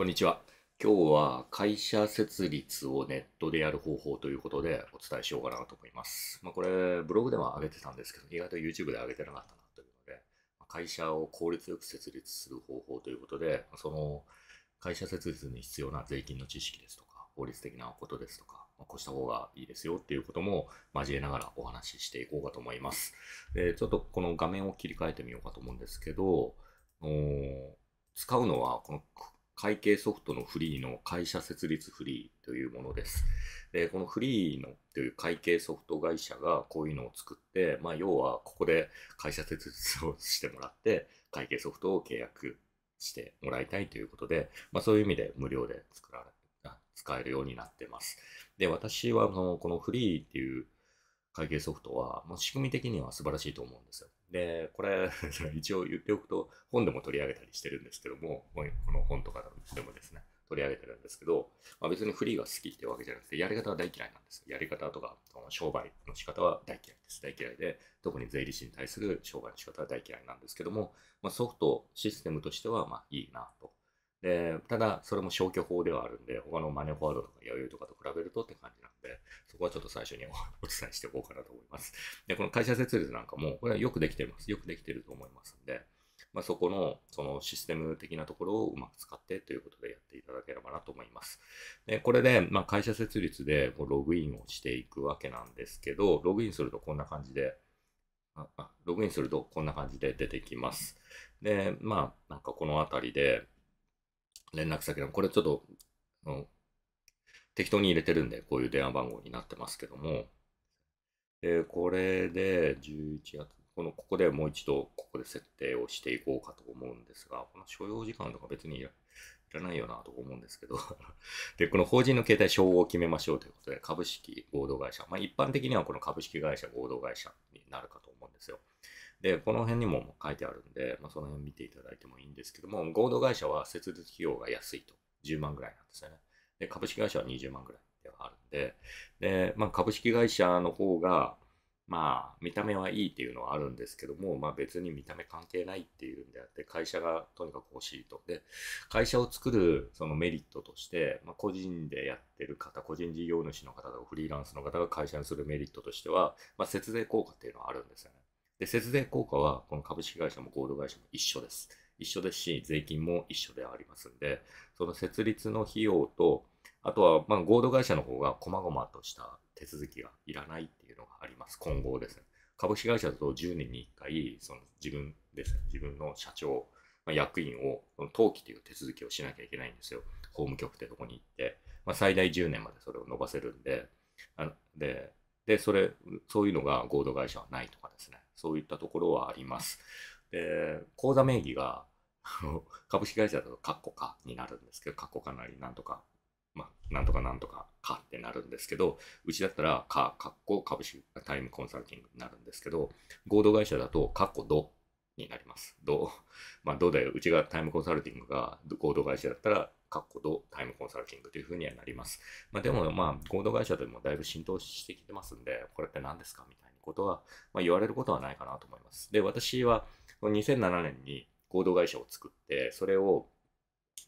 こんにちは。今日は会社設立をネットでやる方法ということでお伝えしようかなと思います。まあ、これ、ブログでも上げてたんですけど、意外と YouTube で上げてなかったなというので、会社を効率よく設立する方法ということで、その会社設立に必要な税金の知識ですとか、法律的なことですとか、こうした方がいいですよっていうことも交えながらお話ししていこうかと思います。でちょっとこの画面を切り替えてみようかと思うんですけど、使うのはこの会計ソフトのフリーの会社設立フリーというものです。で、このフリーのという会計ソフト会社がこういうのを作って、まあ、要はここで会社設立をしてもらって、会計ソフトを契約してもらいたいということで、まあ、そういう意味で無料で作られ使えるようになってます。で、私はあのこのフリーっていう会計ソフトは、まあ、仕組み的には素晴らしいと思うんですよ。で、これ、一応言っておくと、本でも取り上げたりしてるんですけども、この本とかでもですね、取り上げてるんですけど、まあ、別にフリーが好きってわけじゃなくて、やり方は大嫌いなんです。やり方とか、その商売の仕方は大嫌いです。大嫌いで、特に税理士に対する商売の仕方は大嫌いなんですけども、まあ、ソフト、システムとしては、まあいいなとで、ただ、それも消去法ではあるんで、他のマネーフォワードとか余裕とかと比べるとって感じなんで、そこはちょっと最初にお伝えしておこうかなと思います。で、この会社設立なんかも、これはよくできてます。よくできてると思いますんで、まあ、そこの、そのシステム的なところをうまく使ってということでやっていただければなと思います。で、これで、まあ、会社設立でこうログインをしていくわけなんですけど、ログインするとこんな感じで、ああログインするとこんな感じで出てきます。で、まあ、なんかこのあたりで、連絡先の、これちょっと、適当に入れてるんで、こういう電話番号になってますけども、で、これで11月、この、ここでもう一度、ここで設定をしていこうかと思うんですが、この所要時間とか別にいらないよなと思うんですけど で、この法人の携帯称号を決めましょうということで、株式合同会社。まあ一般的にはこの株式会社合同会社になるかと思うんですよ。で、この辺にも書いてあるんで、まあ、その辺見ていただいてもいいんですけども、合同会社は設立費用が安いと。10万ぐらいなんですよね。で、株式会社は20万ぐらいではあるんで、で、まあ、株式会社の方が、まあ、見た目はいいっていうのはあるんですけども、まあ、別に見た目関係ないっていうんであって、会社がとにかく欲しいと。で、会社を作るそのメリットとして、まあ、個人でやってる方、個人事業主の方とかフリーランスの方が会社にするメリットとしては、まあ、節税効果っていうのはあるんですよね。で、節税効果は、この株式会社も合同会社も一緒です。一緒ですし、税金も一緒でありますんで、その設立の費用と、あとは、まあ、合同会社の方が、細々とした手続きがいらないっていうのがあります。今後ですね。株式会社だと10年に1回、その自分ですね、自分の社長、まあ、役員を、登記という手続きをしなきゃいけないんですよ。法務局ってとこに行って、まあ、最大10年までそれを伸ばせるんで、あで、で、それ、そういうのが合同会社はないとかですね。そういったところはあります。で、口座名義が、株式会社だとカッコカになるんですけど、カッコカなりなんとか、まあ、なんとかなんとかかってなるんですけど、うちだったらカ、カッコ株式、タイムコンサルティングになるんですけど、合同会社だとカッコドになります。どう、まあ、どうで、うちがタイムコンサルティングが合同会社だったら、ッコドタイムコンサルティングというふうにはなります。まあ、でも、まあ、合同会社でもだいぶ浸透してきてますんで、これって何ですかみたいな。ことは、まあ、言われることはないかなと思います。で、私は2007年に合同会社を作って、それを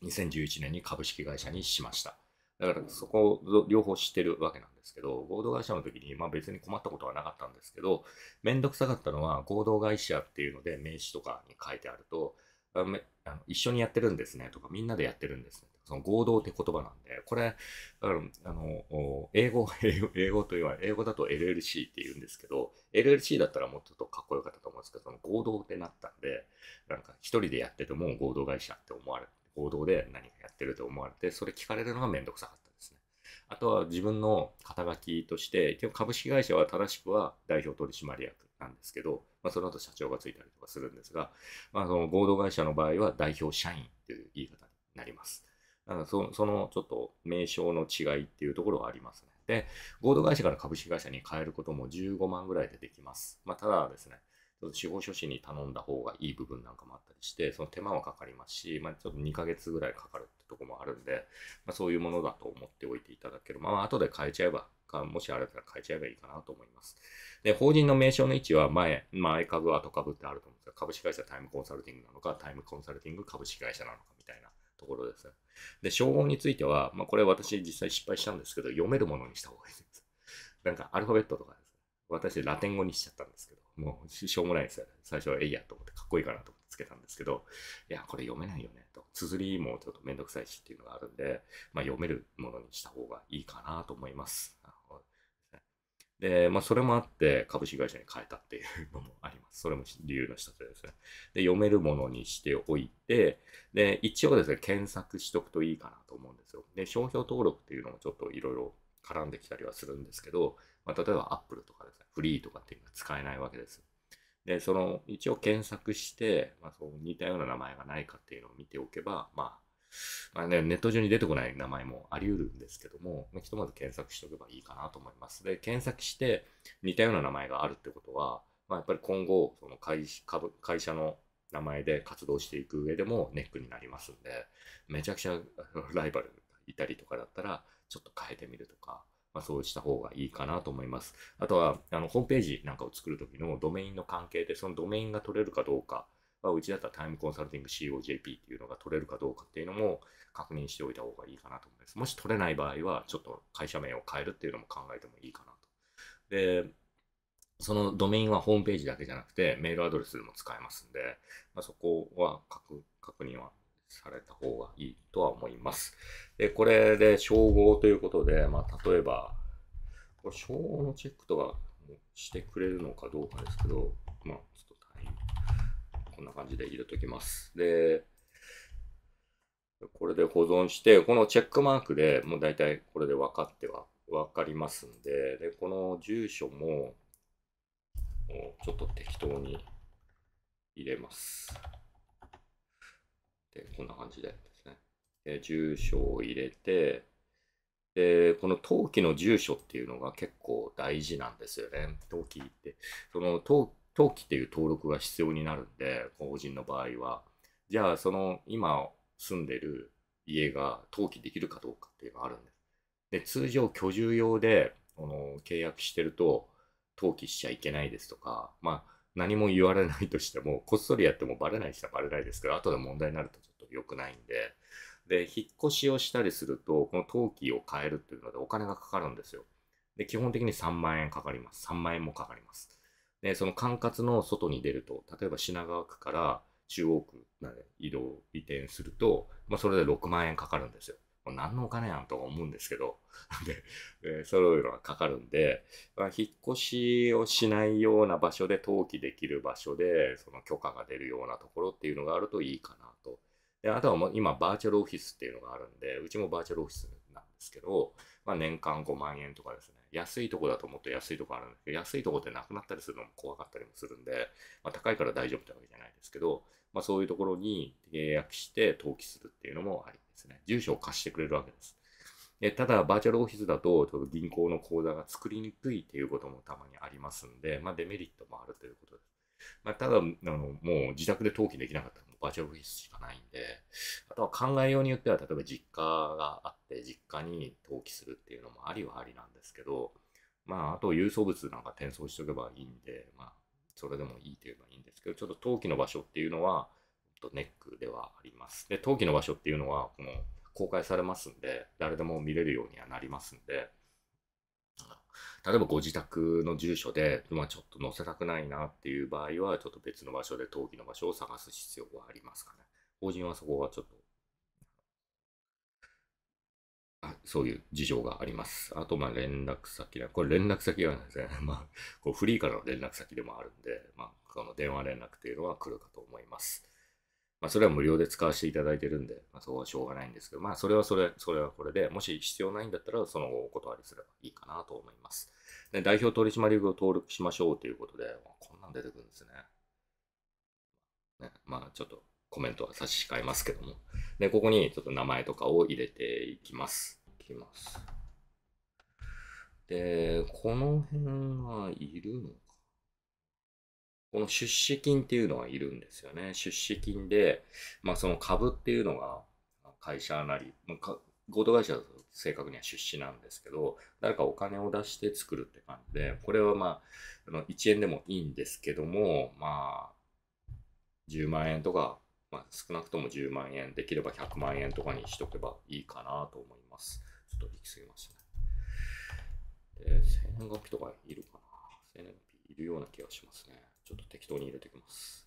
2011年に株式会社にしました。だからそこを両方知ってるわけなんですけど、合同会社の時に、まあ別に困ったことはなかったんですけど、めんどくさかったのは合同会社っていうので名刺とかに書いてあると、あの一緒にやってるんですねとか、みんなでやってるんですねその合同って言葉なんで、これ、あの、あの英語、英語、英語と言わない、英語だと LLC って言うんですけど、LLC だったらもうちょっとかっこよかったと思うんですけど、その合同ってなったんで、なんか一人でやってても合同会社って思われて、合同で何かやってると思われて、それ聞かれるのがめんどくさかったですね。あとは自分の肩書きとして、一応株式会社は正しくは代表取締役なんですけど、まあ、その後社長がついたりとかするんですが、まあ、その合同会社の場合は代表社員という言い方になります。あのそそのちょっと名称の違いっていうところはありますね。で、合同会社から株式会社に変えることも15万ぐらいでできます。まあ、ただですね、ちょっと司法書士に頼んだ方がいい部分なんかもあったりして、その手間はかかりますし、まあ、ちょっと2ヶ月ぐらいかかるってとこもあるんで、まあ、そういうものだと思っておいていただける。まあ、後で変えちゃえばか、もしあれだったら変えちゃえばいいかなと思います。で、法人の名称の位置は前、前株、後株ってあると思うんですが、株式会社タイムコンサルティングなのか、タイムコンサルティング株式会社なのかみたいなところです。で、称号については、まあ、これ私実際失敗したんですけど、読めるものにした方がいいです。なんかアルファベットとかですね。私ラテン語にしちゃったんですけど、もうしょうもないですよね。最初はえいやと思ってかっこいいかなと思ってつけたんですけど、いや、これ読めないよねと。綴りもちょっとめんどくさいしっていうのがあるんで、まあ、読めるものにした方がいいかなと思います。で、まあ、それもあって株式会社に変えたっていうのもあります。それも理由の一つですね。で、読めるものにしておいて、で、一応ですね、検索しとくといいかなと思うんですよ。で、商標登録っていうのもちょっといろいろ絡んできたりはするんですけど、まあ、例えば Apple とかですね、フリーとかっていうのは使えないわけですで、その、一応検索して、まあ、そう似たような名前がないかっていうのを見ておけば、まあ、まあね、ネット上に出てこない名前もあり得るんですけども、まあ、ひとまず検索しておけばいいかなと思います。で、検索して似たような名前があるってことは、まあ、やっぱり今後、その会株会社の名前で活動していく上でもネックになりますんで、めちゃくちゃ ライバルいたりとかだったら、ちょっと変えてみるとか、まあ、そうした方がいいかなと思います。あとは、あの、ホームページなんかを作るときのドメインの関係で、そのドメインが取れるかどうかまあ、うちだったらタイムコンサルティング COJP っていうのが取れるかどうかっていうのも確認しておいた方がいいかなと思います。もし取れない場合は、ちょっと会社名を変えるっていうのも考えてもいいかなと。で、そのドメインはホームページだけじゃなくて、メールアドレスでも使えますんで、まあ、そこは確確認はされた方がいいとは思います。で、これで称号ということで、まあ、例えば、これ称号のチェックとかしてくれるのかどうかですけど、こんな感じで入れときます。で、これで保存して、このチェックマークでもう大体これで分かっては、分かりますんで、で、この住所も、ちょっと適当に入れます。で、こんな感じでですね。で住所を入れて、で、この登記の住所っていうのが結構大事なんですよね。登記って。その登記登記っていう登録が必要になるんで、法人の場合は。じゃあ、その今住んでる家が登記できるかどうかっていうのがあるんです。で、通常居住用で、この契約してると、登記しちゃいけないですとか、まあ、何も言われないとしても、こっそりやってもバレない人はバレないですけど、後で問題になるとちょっと良くないんで、で、引っ越しをしたりすると、この登記を変えるっていうのでお金がかかるんですよ。で、基本的に3万円かかります。3万円もかかります。で、その管轄の外に出ると、例えば品川区から中央区まで移動、移転すると、まあ、それで6万円かかるんですよ。何のお金やんとか思うんですけど、で、そういうのがかかるんで、まあ、引っ越しをしないような場所で登記できる場所で、その許可が出るようなところっていうのがあるといいかなと。で、あとはもう今バーチャルオフィスっていうのがあるんで、うちもバーチャルオフィスなんですけど、まあ、年間5万円とかですね。安いとこだと思って安いとこあるんですけど、安いとこってなくなったりするのも怖かったりもするんで、まあ、高いから大丈夫ってわけじゃないですけど、まあ、そういうところに契約して登記するっていうのもありですね。住所を貸してくれるわけです。えただ、バーチャルオフィスだと、銀行の口座が作りにくいっていうこともたまにありますんで、まあ、デメリットもあるということです。まあ、ただあの、もう自宅で登記できなかったバーチャルオフィスしかないんで、あとは考えようによっては、例えば実家があって、実家に登記するっていうのもありはありなんですけど、まあ、あと郵送物なんか転送しておけばいいんで、まあ、それでもいいというのはいいんですけど、ちょっと登記の場所っていうのは、ネックではあります。で、登記の場所っていうのは、この公開されますんで、誰でも見れるようにはなりますんで、例えばご自宅の住所で、まあ、ちょっと載せたくないなっていう場合は、ちょっと別の場所で登記の場所を探す必要はありますかね。法人はそこはちょっと、あそういう事情があります。あと、ま連絡先だ。これ連絡先はですね、まあ、こうフリーからの連絡先でもあるんで、まあ、この電話連絡っていうのは来るかと思います。まあ、それは無料で使わせていただいてるんで、まあ、そこはしょうがないんですけど、まあ、それはそれ、それはこれで、もし必要ないんだったら、その後お断りすればいいかなと思います。で、代表取締役を登録しましょうということで、まあ、こんなん出てくるんですね。ねまあ、ちょっとコメントは差し控えますけども。で、ここにちょっと名前とかを入れていきます。いきます。で、この辺はいるのこの出資金っていうのはいるんですよね。出資金で、まあ、その株っていうのが会社なり、まあ、合同会社だと正確には出資なんですけど、誰かお金を出して作るって感じで、これはまあ、1円でもいいんですけども、まあ、10万円とか、まあ、少なくとも10万円、できれば100万円とかにしとけばいいかなと思います。ちょっと行き過ぎましたね。で、生年月日とかいるかな生年月日いるような気がしますね。ょっと適当に入れてきます。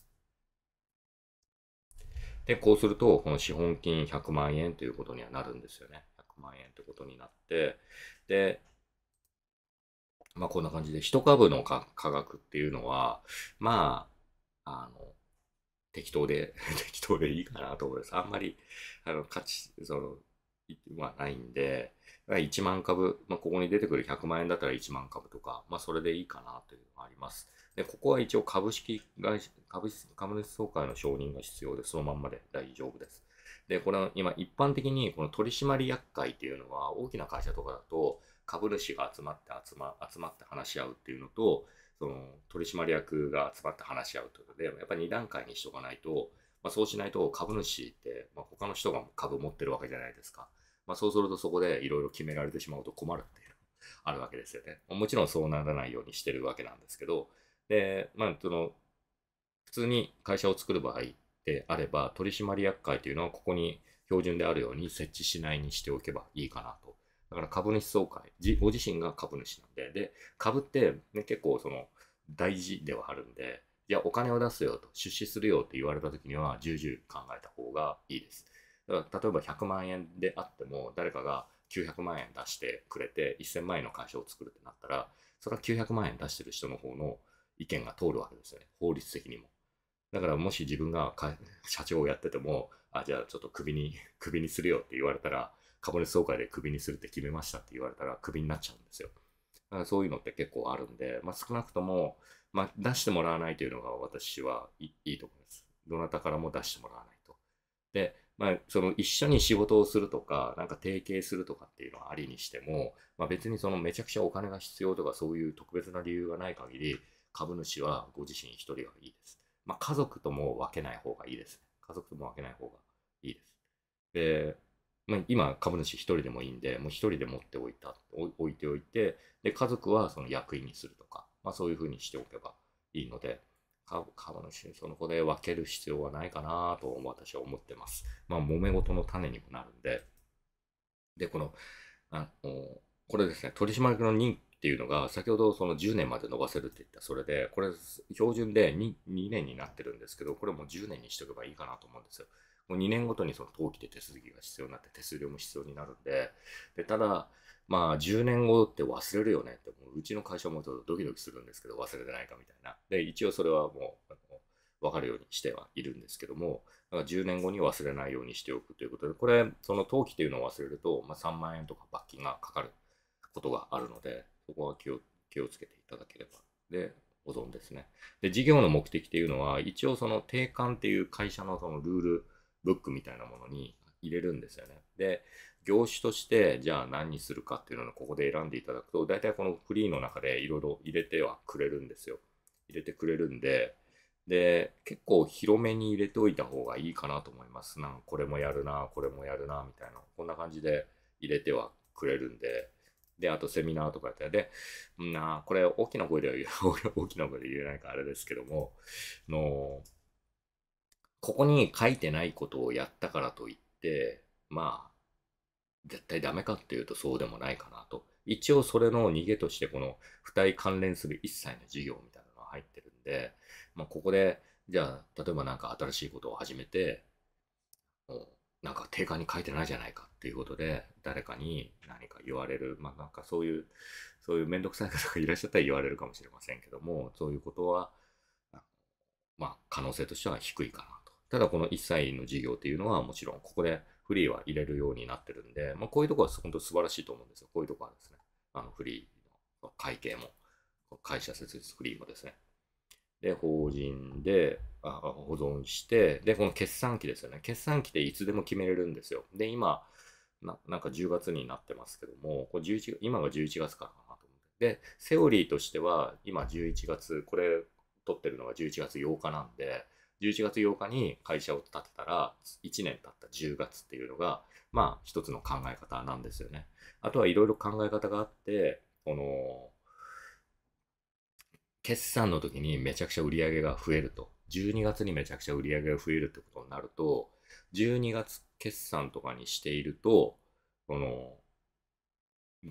で、こうすると、この資本金100万円ということにはなるんですよね。100万円ということになって、で、まあこんな感じで、一株の価格っていうのは、まあ、あの、適当で、適当でいいかなと思います。あんまり、あの、価値、その、はないんで、1万株、まあ、ここに出てくる100万円だったら1万株とか、まあ、それでいいかなというのがあります。で、ここは一応株式会社、株式、株主総会の承認が必要で、そのまんまで大丈夫です。で、これは今一般的にこの取締役会っていうのは大きな会社とかだと株主が集まって集ま集まって話し合うっていうのと、その取締役が集まって話し合うということで、やっぱり2段階にしとかないと、まあ、そうしないと株主って、まあ、他の人が株持ってるわけじゃないですか。まあ、そうするとそこでいろいろ決められてしまうと困るっていうのがあるわけですよね。もちろんそうならないようにしてるわけなんですけど、で、まあ、その、普通に会社を作る場合であれば、取締役会というのはここに標準であるように設置しないにしておけばいいかなと。だから株主総会、ご自身が株主なんで、で、株って、ね、結構その大事ではあるんで、いや、お金を出すよと、出資するよって言われた時には、重々考えた方がいいです。だから例えば100万円であっても、誰かが900万円出してくれて、1000万円の会社を作るってなったら、それは900万円出してる人の方の意見が通るわけですね。法律的にも。だからもし自分が社長をやってても、あ、じゃあちょっとクビに、クビにするよって言われたら、株主総会でクビにするって決めましたって言われたらクビになっちゃうんですよ。だからそういうのって結構あるんで、まあ、少なくとも、まあ、出してもらわないというのが私はいいいと思います。どなたからも出してもらわないと。で、まあ、その一緒に仕事をするとか、なんか提携するとかっていうのはありにしても、まあ、別にそのめちゃくちゃお金が必要とかそういう特別な理由がない限り、株主はご自身一人がいいです。まあ、家族とも分けない方がいいです。家族とも分けない方がいいです。で、まあ、今、株主一人でもいいんで、もう一人で持っておいた、置いておいて、で、家族はその役員にするとか、まあ、そういうふうにしておけばいいので、株主その子で分ける必要はないかなと私は思ってます。まあ、揉め事の種にもなるんで、で、この、あのこれですね、取締役の任っていうのが、先ほどその10年まで伸ばせるって言った、それで、これ、標準で 2, 2年になってるんですけど、これもう10年にしとけばいいかなと思うんですよ。もう2年ごとにその登記で手続きが必要になって、手数料も必要になるんで、でただ、まあ、10年後って忘れるよねって、もううちの会社もちょっとドキドキするんですけど、忘れてないかみたいな。で、一応それはもう、分かるようにしてはいるんですけども、だから10年後に忘れないようにしておくということで、これ、その登記というのを忘れると、まあ、3万円とか罰金がかかることがあるので、そこは気を気をつけていただければ。で、保存ですね。で、事業の目的っていうのは、一応その定款っていう会社のそのルールブックみたいなものに入れるんですよね。で、業種として、じゃあ何にするかっていうのをここで選んでいただくと、大体このフリーの中でいろいろ入れてはくれるんですよ。入れてくれるんで、で、結構広めに入れておいた方がいいかなと思います。なんかこれもやるな、これもやるな、みたいな。こんな感じで入れてはくれるんで、で、あとセミナーとかやって、で、なこれ大きな声では言う、大きな声で言えないかあれですけども、の、ここに書いてないことをやったからといって、まあ、絶対ダメかっていうとそうでもないかなと。一応それの逃げとして、この付人関連する一切の事業みたいなのが入ってるんで、まあ、ここで、じゃあ、例えば何か新しいことを始めて、なんか定価に書いてないじゃないかっていうことで、誰かに何か言われる、まあなんかそういう、そういうめんどくさい方がいらっしゃったら言われるかもしれませんけども、そういうことは、まあ可能性としては低いかなと。ただこの一切の事業っていうのはもちろんここでフリーは入れるようになってるんで、まあこういうとこは本当素晴らしいと思うんですよ。こういうとこはですね、あのフリーの会計も、会社設立フリーもですね、で、法人で、あ保存して、で、この決算期ですよね。決算期っていつでも決めれるんですよ。で、今、ななんか10月になってますけども、これ11今が11月からかなと思って。で、セオリーとしては、今11月、これ撮ってるのが11月8日なんで、11月8日に会社を建てたら、1年経った10月っていうのが、まあ、一つの考え方なんですよね。あとはいろいろ考え方があって、この、決算の時にめちゃくちゃ売り上げが増えると。12月にめちゃくちゃ売り上げが増えるってことになると、12月決算とかにしていると、この、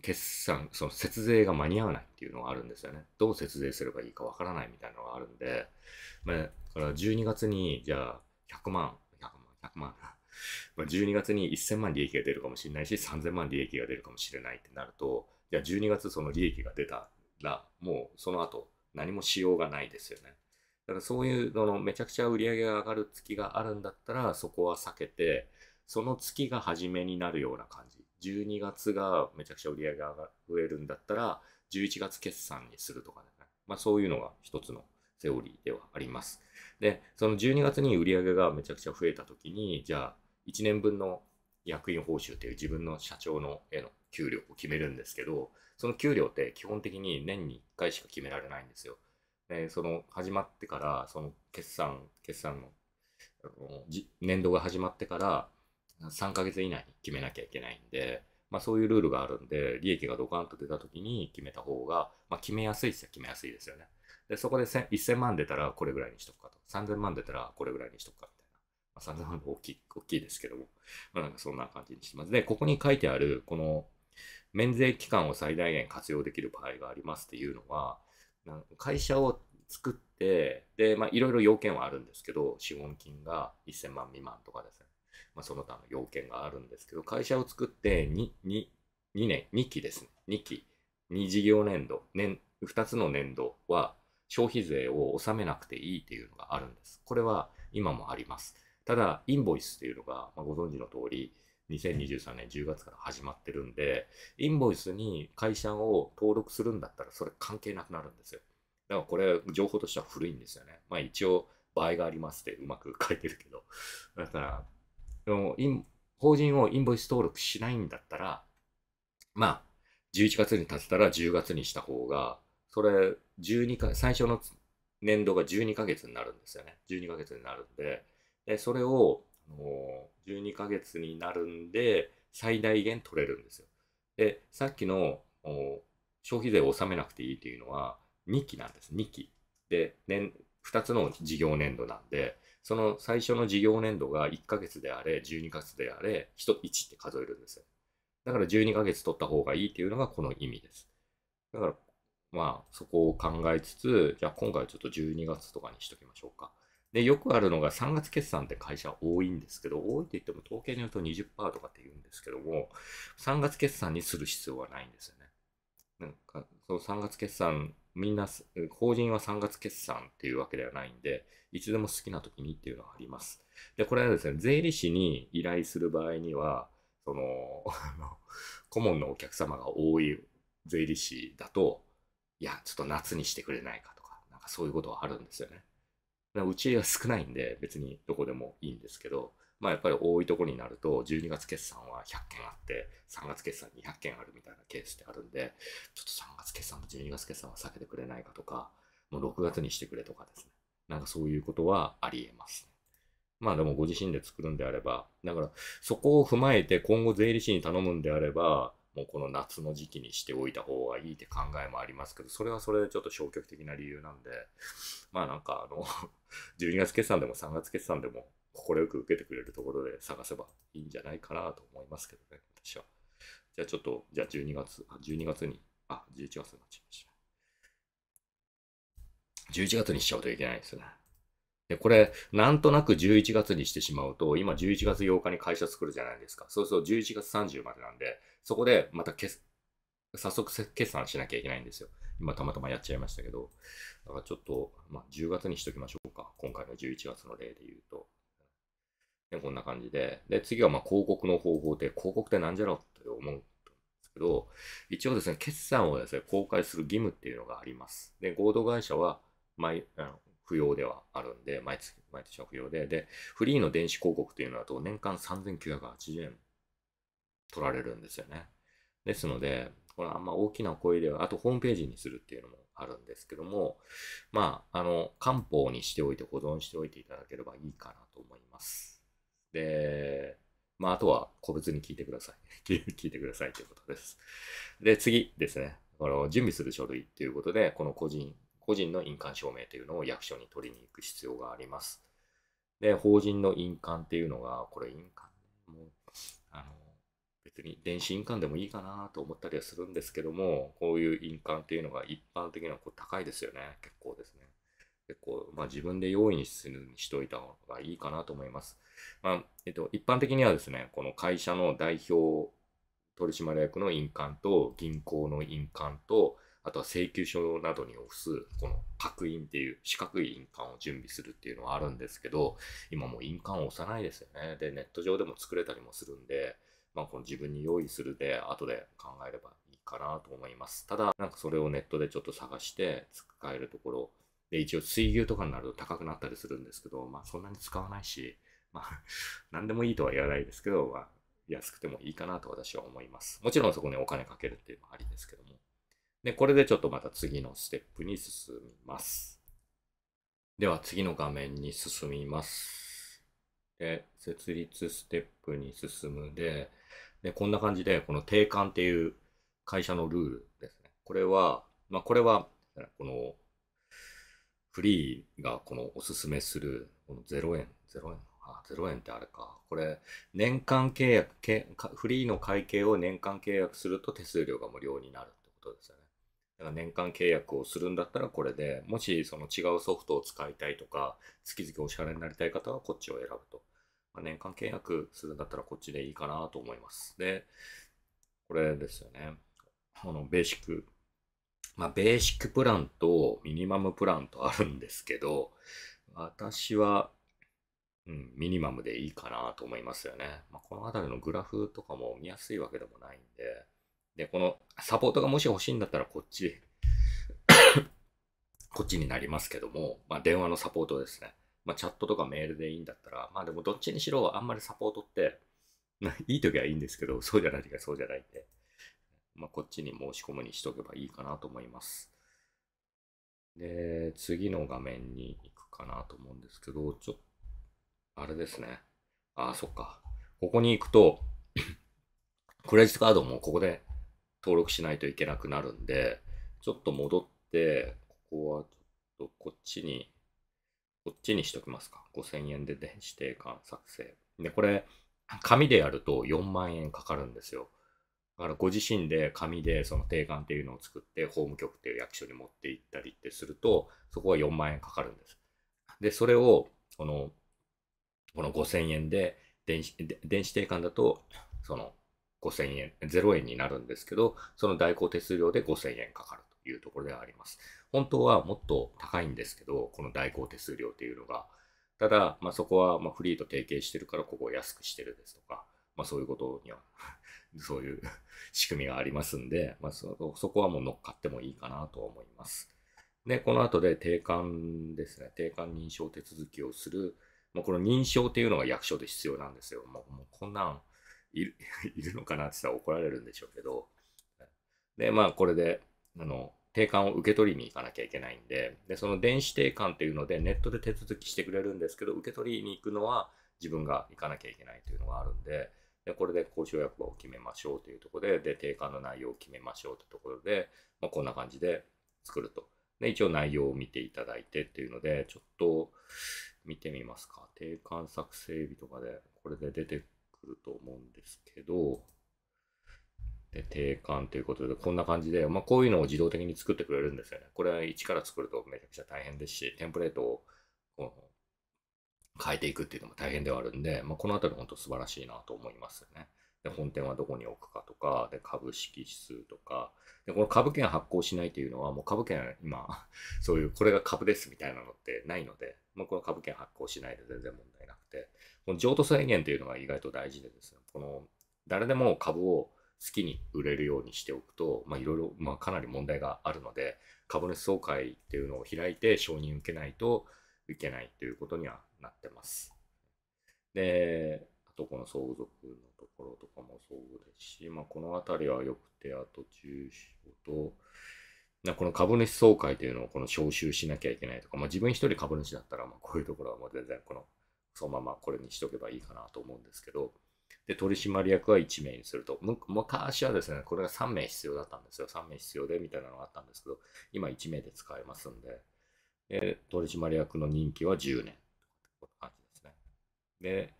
決算、その節税が間に合わないっていうのがあるんですよね。どう節税すればいいかわからないみたいなのがあるんで、まあ、から12月に、じゃあ、100万、100万、100万、まあ、12月に1000万利益が出るかもしれないし、3000万利益が出るかもしれないってなると、じゃあ12月その利益が出たら、もうその後、何もしようがないですよね。だからそういうののめちゃくちゃ売り上げが上がる月があるんだったらそこは避けてその月が初めになるような感じ12月がめちゃくちゃ売り上げが増えるんだったら11月決算にするとかね、まあ、そういうのが一つのセオリーではあります。でその12月に売り上げがめちゃくちゃ増えた時にじゃあ1年分の役員報酬という自分の社長のへの給料を決めるんですけど、その給料って基本的に年に1回しか決められないんですよ。で、その始まってから、その決算、決算の、あの年度が始まってから、3ヶ月以内に決めなきゃいけないんで、まあ、そういうルールがあるんで、利益がドカンと出た時に決めた方が、まあ、決めやすいっすよ、決めやすいですよね。で、そこで1000万出たらこれぐらいにしとくかと。3000万出たらこれぐらいにしとくかみたいな。まあ、3000万大きい、大きいですけども。まあ、なんかそんな感じにしてます。で、ここに書いてある、この免税期間を最大限活用できる場合がありますっていうのは、会社を作って、で、まあ、いろいろ要件はあるんですけど、資本金が1000万未満とかですね。まあ、その他の要件があるんですけど、会社を作って2、2、2年、2期ですね。2期、2事業年度、年、2つの年度は消費税を納めなくていいっていうのがあるんです。これは今もあります。ただ、インボイスっていうのが、まあ、ご存知の通り、2023年10月から始まってるんで、インボイスに会社を登録するんだったら、それ関係なくなるんですよ。だからこれ、情報としては古いんですよね。まあ一応、場合がありますってうまく書いてるけど。だから、でも法人をインボイス登録しないんだったら、まあ、11月に立てたら10月にした方が、それ、12か、最初の年度が12ヶ月になるんですよね。12ヶ月になるんで、でそれをの12ヶ月になるんで、最大限取れるんですよ。で、さっきの消費税を納めなくていいというのは、2期なんです、2期。で、年、2つの事業年度なんで、その最初の事業年度が1ヶ月であれ、12ヶ月であれ、1, 1って数えるんですよ。だから12ヶ月取った方がいいっていうのがこの意味です。だから、まあ、そこを考えつつ、じゃあ今回はちょっと12月とかにしときましょうか。で、よくあるのが3月決算って会社多いんですけど、多いと言っても統計によると20%とかって言うんですけども、3月決算にする必要はないんですよね。なんか、その3月決算、みんな、法人は3月決算っていうわけではないんで、いつでも好きな時にっていうのはあります。で、これはですね、税理士に依頼する場合には、そ の、顧問のお客様が多い税理士だと、いや、ちょっと夏にしてくれないかとか、なんかそういうことはあるんですよね。うちは少ないんで、別にどこでもいいんですけど、まあやっぱり多いところになると、12月決算は100件あって、3月決算200件あるみたいなケースってあるんで、ちょっと3月決算と12月決算は避けてくれないかとか、もう6月にしてくれとかですね。なんかそういうことはありえますまあでもご自身で作るんであれば、だからそこを踏まえて今後税理士に頼むんであれば、もうこの夏の時期にしておいた方がいいって考えもありますけど、それはそれでちょっと消極的な理由なんで、まあなんかあの12 月決算でも3月決算でも快く受けてくれるところで探せばいいんじゃないかなと思いますけどね、私は。じゃあちょっと、じゃあ12月、12月に、あ、11月になっちゃいました。11月にしちゃうといけないですね。で、これ、なんとなく11月にしてしまうと、今11月8日に会社作るじゃないですか。そうそう、11月30までなんで、そこでまた早速決算しなきゃいけないんですよ。今たまたまやっちゃいましたけど、だからちょっと、まあ、10月にしときましょうか。今回の11月の例で言うと。ね、こんな感じで。で、次はま広告の方法で、広告って何じゃろって思うんですけど、一応ですね、決算をですね、公開する義務っていうのがあります。で、合同会社は毎、あの不要ではあるんで、毎月、毎年は不要で、で、フリーの電子広告というのだと年間3980円取られるんですよね。ですので、これあんま大きな声では、あとホームページにするっていうのもあるんですけども、まあ、あの、漢方にしておいて保存しておいていただければいいかなと思います。で、まあ、あとは個別に聞いてください。聞いてくださいということです。で、次ですね。あの準備する書類っていうことで、この個人、個人の印鑑証明というのを役所に取りに行く必要があります。で、法人の印鑑っていうのが、これ印鑑、もう、あの、別に電子印鑑でもいいかなと思ったりはするんですけども、こういう印鑑っていうのが一般的にはこう高いですよね。結構ですね。結構、まあ自分で用意にするにしといた方がいいかなと思います。まあ、えっと、一般的にはですね、この会社の代表取締役の印鑑と銀行の印鑑と、あとは請求書などに押す、この確印っていう四角い印鑑を準備するっていうのはあるんですけど、今もう印鑑を押さないですよね。で、ネット上でも作れたりもするんで、まあ、この自分に用意するで後で考えればいいかなと思います。ただ、なんかそれをネットでちょっと探して使えるところ、で一応水牛とかになると高くなったりするんですけど、まあそんなに使わないし、まあ 何でもいいとは言わないですけど、まあ安くてもいいかなと私は思います。もちろんそこにお金かけるっていうのもありですけども。で、これでちょっとまた次のステップに進みます。では次の画面に進みます。で、設立ステップに進むで、で、こんな感じで、この定款っていう会社のルールですね。これは、まあ、これは、この、フリーがこのおすすめする、この0円、0円、あ、0円ってあれか。これ、年間契約、フリーの会計を年間契約すると手数料が無料になるってことですよね。だから年間契約をするんだったらこれで、もしその違うソフトを使いたいとか、月々お支払いになりたい方はこっちを選ぶと。まあ、年間契約するんだったらこっちでいいかなと思います。で、これですよね。この、ベーシック。まあ、ベーシックプランとミニマムプランとあるんですけど、私は、うん、ミニマムでいいかなと思いますよね。まあ、この辺りのグラフとかも見やすいわけでもないんで、で、このサポートがもし欲しいんだったらこっち こっちになりますけども、まあ、電話のサポートですね。まあ、チャットとかメールでいいんだったら、まあでもどっちにしろあんまりサポートって、いい時はいいんですけど、そうじゃない時はそうじゃないんで、まあ、こっちに申し込むにしとけばいいかなと思います。で、次の画面に行くかなと思うんですけど、ちょっと、あれですね。ああ、そっか。ここに行くと クレジットカードもここで登録しないといけなくなるんで、ちょっと戻って、ここはちょっとこっちにこっちにしときますか。5000円で電子定款作成。で、これ、紙でやると4万円かかるんですよ。だからご自身で紙でその定款っていうのを作って法務局っていう役所に持って行ったりってするとそこは4万円かかるんです。で、それをこのこの5000円で電子電子定款だとその5000円、0円になるんですけどその代行手数料で5000円かかるというところではあります。本当はもっと高いんですけど、この代行手数料っていうのが。ただ、まあ、そこはまフリーと提携してるから、ここを安くしてるですとか、まあ、そういうことには そういう 仕組みがありますんで、まあそ、そこはもう乗っかってもいいかなと思います。で、この後で定款ですね。定款認証手続きをする。もうこの認証っていうのが役所で必要なんですよ。もうもうこんなんいる いるのかなって言ったら怒られるんでしょうけど。で、まあこれで、あの、定款を受け取りに行かなきゃいけないんで、で、その電子定款っていうので、ネットで手続きしてくれるんですけど、受け取りに行くのは自分が行かなきゃいけないというのがあるんで、でこれで交渉役場を決めましょうというところで、で、定款の内容を決めましょうというところで、まあ、こんな感じで作ると。で、一応内容を見ていただいてっていうので、ちょっと見てみますか。定款作成日とかで、これで出てくると思うんですけど、で、定款ということで、こんな感じで、まあ、こういうのを自動的に作ってくれるんですよね。これは一から作るとめちゃくちゃ大変ですし、テンプレートを変えていくっていうのも大変ではあるんで、まあ、このあたり本当素晴らしいなと思いますよね。で、本店はどこに置くかとか、で、株式指数とか、で、この株券発行しないというのは、もう株券今、そういう、これが株ですみたいなのってないので、まこの株券発行しないで全然問題なくて、この譲渡制限というのが意外と大事でですね、この、誰でも株をきに売れるようにしておくと、まあ、いろいろ、まあ、かなり問題があるので、株主総会っていうのを開いて承認受けないといけないということにはなってます。で、あとこの相続のところとかもそうですし、まあ、この辺りはよくて、あと中小と、この株主総会というのをこの招集しなきゃいけないとか、まあ、自分一人株主だったら、まこういうところはもう全然この、そのままこれにしとけばいいかなと思うんですけど、で、取締役は1名にすると。昔はですね、これが3名必要だったんですよ。3名必要でみたいなのがあったんですけど、今1名で使えますんで、で取締役の任期は10年という感じですね。で、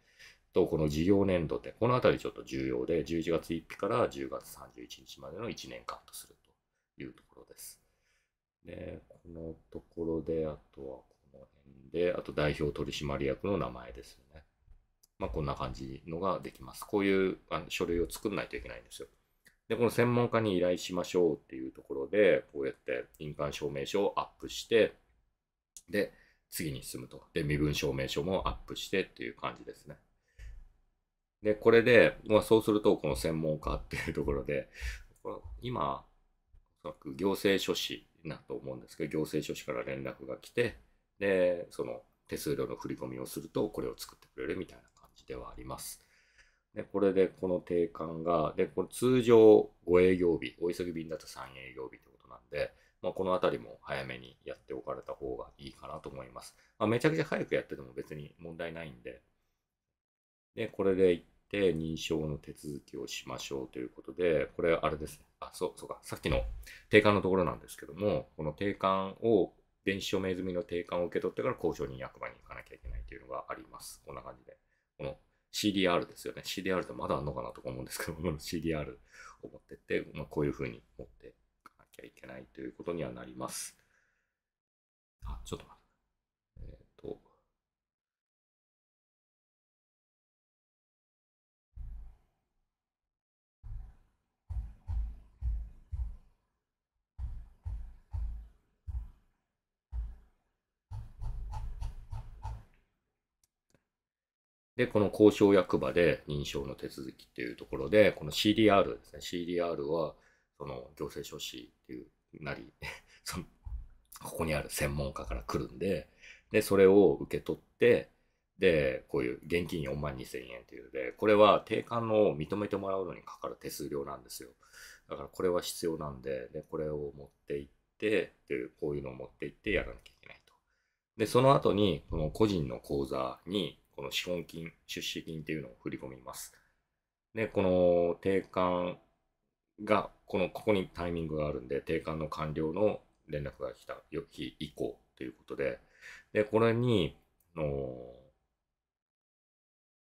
とこの事業年度って、このあたりちょっと重要で、11月1日から10月31日までの1年間とするというところです。で、このところで、あとはこの辺で、あと代表取締役の名前ですよね。まあ、こんな感じのができます。こういうあの書類を作んないといけないんですよ。で、この専門家に依頼しましょうっていうところで、こうやって印鑑証明書をアップして、で、次に進むと。で、身分証明書もアップしてっていう感じですね。で、これで、まあ、そうすると、この専門家っていうところで、今、おそらく行政書士だと思うんですけど、行政書士から連絡が来て、で、その手数料の振り込みをすると、これを作ってくれるみたいなではあります。で、これでこの定款が、で、これ通常5営業日、お急ぎ便だと3営業日ってことなんで、まあ、この辺りも早めにやっておかれた方がいいかなと思います。まあ、めちゃくちゃ早くやってても別に問題ないんで。で、これで行って認証の手続きをしましょうということで、これあれですね。あ、そう、そうか。さっきの定款のところなんですけども、この定款を電子署名済みの定款を受け取ってから交渉人役場に行かなきゃいけないというのがあります。こんな感じで。この CDR ですよね。CDR ってまだあんのかなとか思うんですけど、この CDR を持ってって、まあ、こういうふうに持っていかなきゃいけないということにはなります。あ、ちょっとで、この交渉役場で認証の手続きっていうところで、この CDR ですね。CDR は、その行政書士っていうなり その、ここにある専門家から来るんで、で、それを受け取って、で、こういう現金4万2000円っていうので、これは定款の認めてもらうのにかかる手数料なんですよ。だからこれは必要なんで、で、これを持っていって、こういうのを持っていってやらなきゃいけないと。で、その後に、この個人の口座にこの資本金、出資金っていうのを振り込みます。で、この定款が、この、ここにタイミングがあるんで、定款の完了の連絡が来た予期以降ということで、で、これに、の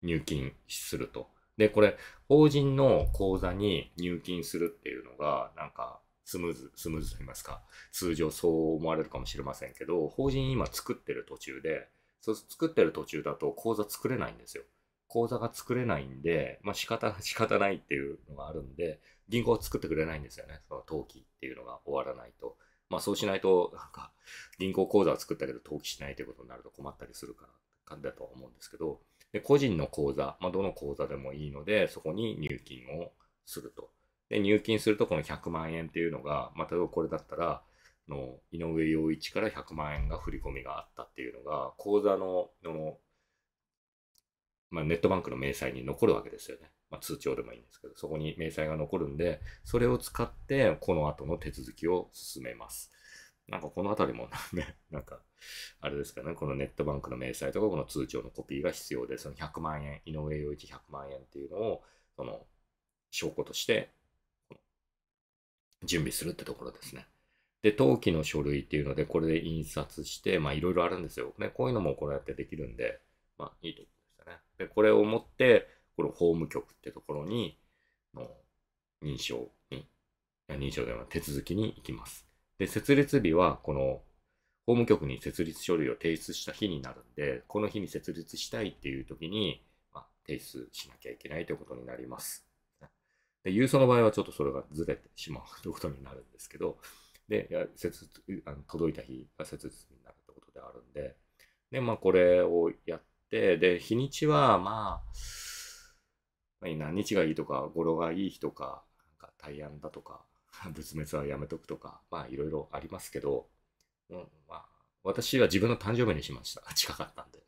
入金すると。で、これ、法人の口座に入金するっていうのが、なんか、スムーズ、スムーズと言いますか、通常そう思われるかもしれませんけど、法人今作ってる途中で、そう作ってる途中だと口座作れないんですよ。口座が作れないんで、まあ、仕方、仕方ないっていうのがあるんで、銀行は作ってくれないんですよね。その登記っていうのが終わらないと。まあそうしないと、なんか、銀行口座は作ったけど登記しないということになると困ったりするから、だとは思うんですけど、で個人の口座、まあ、どの口座でもいいので、そこに入金をすると。で、入金するとこの100万円っていうのが、まあ、例えばこれだったら、の井上陽一から100万円が振り込みがあったっていうのが口座のの、まあ、ネットバンクの明細に残るわけですよね、まあ、通帳でもいいんですけどそこに明細が残るんでそれを使ってこの後の手続きを進めますなんかこの辺りも ね、なんか、あれですかね、このネットバンクの明細とか、この通帳のコピーが必要で、その100万円、井上陽一100万円っていうのを、その、証拠として、準備するってところですね。で、登記の書類っていうので、これで印刷して、まあいろいろあるんですよ。ね、こういうのもこうやってできるんで、まあいいとこでしたね。で、これを持って、この法務局ってところに、の認証に、認証では手続きに行きます。で、設立日は、この法務局に設立書類を提出した日になるんで、この日に設立したいっていう時に、まあ、提出しなきゃいけないということになります。で、郵送の場合はちょっとそれがずれてしまうということになるんですけど、で、切あの届いた日が切実になるってことであるんで、で、まあ、これをやって、で、日にちは、まあ、何日がいいとか、語呂がいい日とか、なんか大案だとか、仏滅はやめとくとか、まあ、いろいろありますけど、うん、まあ、私は自分の誕生日にしました。近かったんで。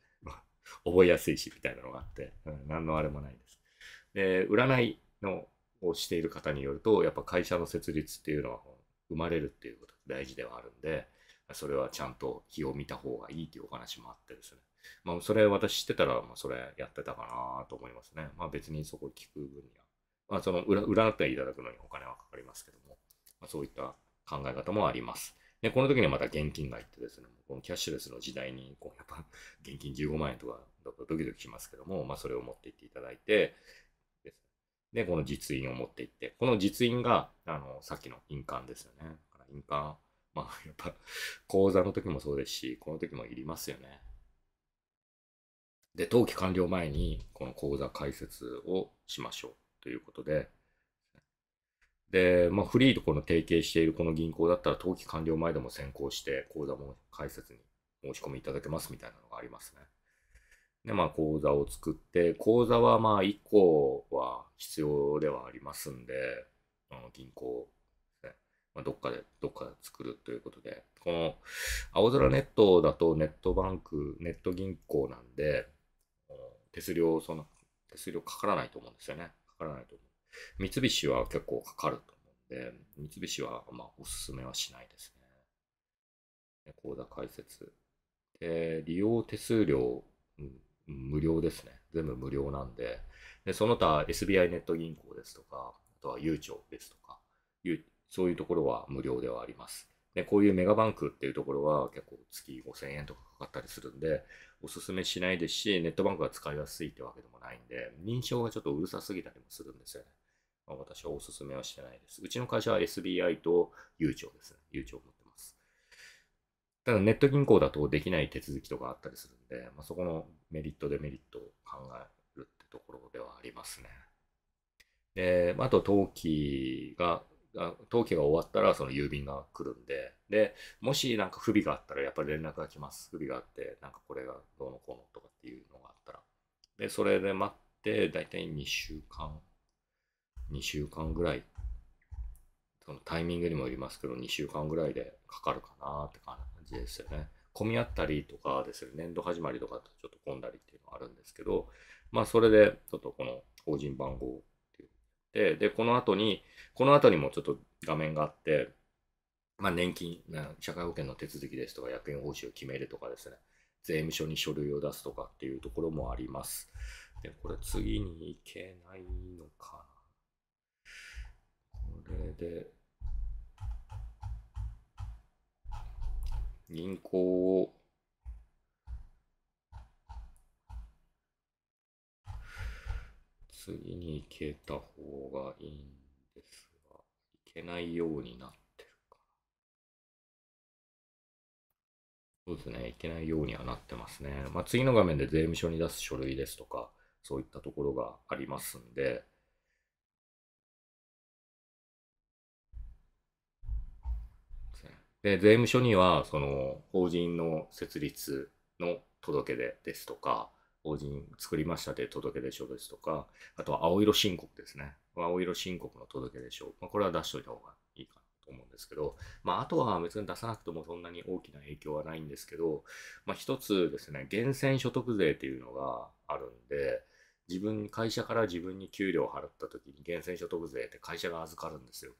覚えやすいし、みたいなのがあって、うん、何のあれもないです。で、占いのをしている方によると、やっぱ会社の設立っていうのは生まれるっていうことが大事ではあるんで、それはちゃんと日を見た方がいいというお話もあってですね。まあ、それ私知ってたら、まあ、それやってたかなと思いますね。まあ、別にそこ聞く分には。まあ、その、占っていただくのにお金はかかりますけども、まあ、そういった考え方もあります。で、この時にまた現金がいってですね、このキャッシュレスの時代に、こう、やっぱ、現金15万円とか、ドキドキしますけども、まあ、それを持っていっていただいて、で、この実印を持っていって、この実印が、あの、さっきの印鑑ですよね。だから印鑑、まあ、やっぱ、講座の時もそうですし、この時もいりますよね。で、登記完了前に、この講座解説をしましょうということで、で、まあ、フリーとこの提携しているこの銀行だったら、登記完了前でも先行して、口座も解説に申し込みいただけますみたいなのがありますね。で、まあ、講座を作って、講座はまあ、1個は必要ではありますんで、あの銀行、ね、まあ、どっかで、どっかで作るということで、この、青空ネットだとネットバンク、ネット銀行なんで、手数料、その、手数料かからないと思うんですよね。かからないと思う。三菱は結構かかると思うんで、三菱は、まあ、おすすめはしないですね。講座開設。で、利用手数料、うん無料ですね。全部無料なんで、でその他 SBI ネット銀行ですとか、あとはゆうちょですとか、そういうところは無料ではあります。でこういうメガバンクっていうところは結構月5000円とかかかったりするんで、おすすめしないですし、ネットバンクが使いやすいってわけでもないんで、認証がちょっとうるさすぎたりもするんですよね。まあ、私はおすすめはしてないです。うちの会社は SBI とゆうちょですね。ゆうちょを持ってます。ただネット銀行だとできない手続きとかあったりするんで、まあ、そこのメリットデメリットを考えるってところではありますね。で、あと登記が、登記が終わったらその郵便が来るんで、で、もしなんか不備があったらやっぱり連絡が来ます。不備があって、なんかこれがどうのこうのとかっていうのがあったら。で、それで待って、だいたい2週間、2週間ぐらい、そのタイミングにもよりますけど、2週間ぐらいでかかるかなって感じですよね。混み合ったりとかですね、年度始まりとかちょっと混んだりっていうのがあるんですけど、まあそれでちょっとこの法人番号って言って、で、この後に、この後にもちょっと画面があって、まあ年金、社会保険の手続きですとか、役員報酬を決めるとかですね、税務署に書類を出すとかっていうところもあります。で、これ次に行けないのかな。これで、銀行を、次に行けた方がいいんですが、行けないようになってるから。そうですね、行けないようにはなってますね。まあ、次の画面で税務署に出す書類ですとか、そういったところがありますんで、で、税務署には、その、法人の設立の届け出ですとか、法人作りましたで届け出書ですとか、あとは青色申告ですね。青色申告の届け出書。まあ、これは出しといた方がいいかなと思うんですけど、まあ、あとは別に出さなくてもそんなに大きな影響はないんですけど、まあ、一つですね、源泉所得税っていうのがあるんで、自分、会社から自分に給料を払った時に源泉所得税って会社が預かるんですよ。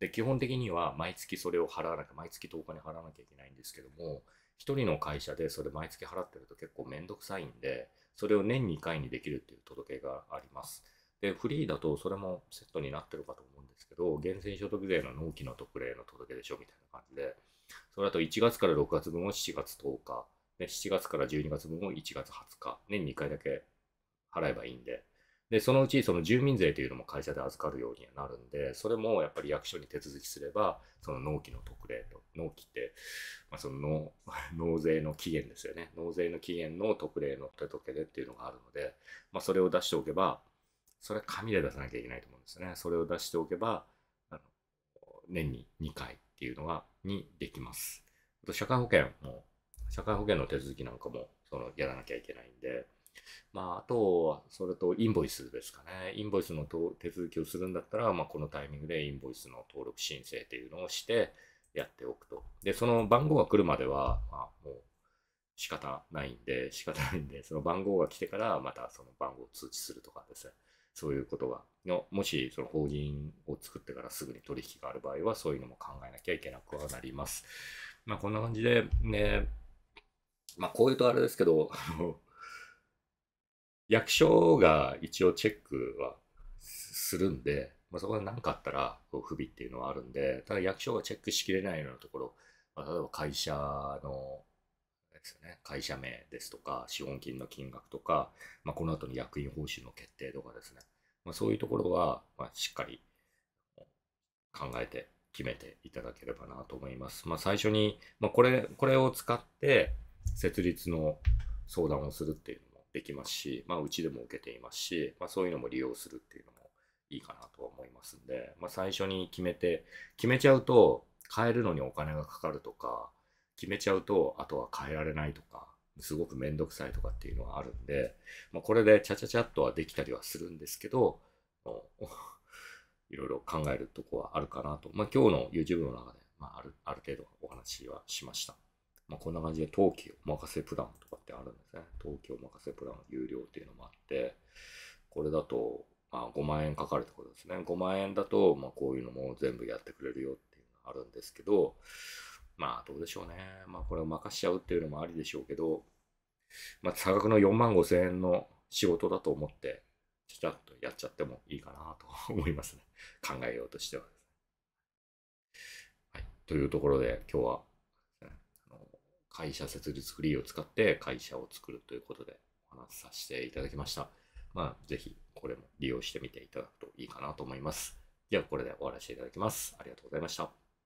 で基本的には毎月それを払わなきゃ毎月10日に払わなきゃいけないんですけども1人の会社でそれ毎月払ってると結構めんどくさいんでそれを年2回にできるっていう届けがありますでフリーだとそれもセットになってるかと思うんですけど源泉所得税の納期の特例の届けでしょみたいな感じでそれだと1月から6月分を7月10日で7月から12月分を1月20日年2回だけ払えばいいんでで、そのうちその住民税というのも会社で預かるようにはなるんで、それもやっぱり役所に手続きすれば、その納期の特例と、納期って、まあ、その 納税の期限ですよね。納税の期限の特例の手届けでっていうのがあるので、まあ、それを出しておけば、それは紙で出さなきゃいけないと思うんですね。それを出しておけば、あの年に2回っていうのが、にできます。あと社会保険も、社会保険の手続きなんかも、そのやらなきゃいけないんで、まあ、あとは、それとインボイスですかね。インボイスの手続きをするんだったら、まあ、このタイミングでインボイスの登録申請というのをして、やっておくと。で、その番号が来るまでは、まあ、もう仕方ないんで、仕方ないんで、その番号が来てから、またその番号を通知するとかですね。そういうことが、のもしその法人を作ってからすぐに取引がある場合は、そういうのも考えなきゃいけなくはなります。まあ、こんな感じで、ね、まあ、こういうとあれですけど、役所が一応チェックはするんで、まあ、そこで何かあったら不備っていうのはあるんで、ただ役所がチェックしきれないようなところ、まあ、例えば会社のですね、会社名ですとか、資本金の金額とか、まあ、この後の役員報酬の決定とかですね、まあ、そういうところは、まあ、しっかり考えて決めていただければなと思います。まあ、最初に、まあ、これこれを使って設立の相談をするっていうできますし、まあ、うちでも受けていますし、まあ、そういうのも利用するっていうのもいいかなとは思いますんで、まあ、最初に決めて、決めちゃうと、変えるのにお金がかかるとか、決めちゃうと、あとは変えられないとか、すごくめんどくさいとかっていうのはあるんで、まあ、これでちゃちゃちゃっとはできたりはするんですけど、いろいろ考えるとこはあるかなと。まあ、今日の YouTube の中で、まあ、あるある程度お話はしました。まあ、こんな感じで冬季お任せプランとかってあるんですね。冬季お任せプラン有料っていうのもあって、これだと、まあ、5万円かかるってことですね。5万円だと、まあ、こういうのも全部やってくれるよっていうのがあるんですけど、まあどうでしょうね。まあこれを任しちゃうっていうのもありでしょうけど、まあ差額の4万5千円の仕事だと思って、ちゃちゃっとやっちゃってもいいかなと思いますね。考えようとしてはですね。はい。というところで今日は会社設立フリーを使って会社を作るということでお話しさせていただきました。まあ、ぜひこれも利用してみていただくといいかなと思います。では、これで終わらせていただきます。ありがとうございました。